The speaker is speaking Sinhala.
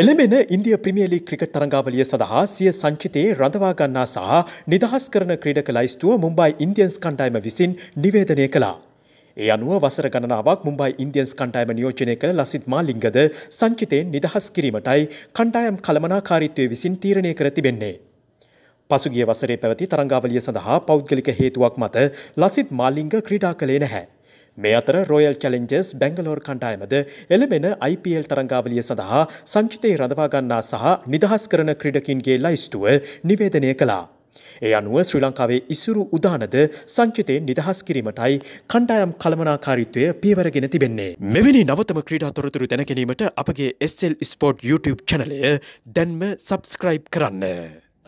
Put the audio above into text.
එළමෙන ඉන්දිය ප්‍රමියලි ක්‍රිකට් තරංගාවලිය සඳහා සිය සංචිතයේ රඳවාගන්නා සහ නිදහස් කරන ක්‍රීඩක ලයිස්තුව මුම්බයි ඉන්දියන්ස් කණ්ඩායම විසින් නිවේදනය කළා. ඒ අනුව වසර ගණනාවක් මුම්බයි ඉන්දියන්ස් කණ්ඩායම නියෝජනය කළ ලසිත් මාලිංගද සංචිතයෙන් නිදහස් කිරීමටයි කණ්ඩායම් කළමනාකාරීත්වය විසින් තීරණය කර තිබෙන්නේ. පසුගිය වසරේ පැවති තරංගාවලිය සඳහා පෞද්ගලික හේතුවක් මත ලසිත් මාලිංග ක්‍රීඩා කළේ නැහැ. මේ අතර රොයල් චලෙන්ජස් බැංගලෝර් කණ්ඩායමද එළමෙන IPL තරංගාවලිය සඳහා සංචිතය රඳවාගන්නා සහ නිදහස් කරන ක්‍රඩකින්ගේ ලයිස්ටුව නිවේදනය කලා. ඒ අනුව ශ්‍රී ලංකාවේ ඉසුරු උදානද සංචිතයෙන් නිදහස් කිරීමටයි කණ්ඩායම් කළමනාකාරිත්වය පියවරගෙන තිබෙන්නේ. මෙවැනි නවතම ක්‍රීඩා තොරතුරු දැනගැනීමට අපගේ SL ස්පෝට් YouTube චනලය දැන්ම සබස්ක්‍රයිබ් කරන්න.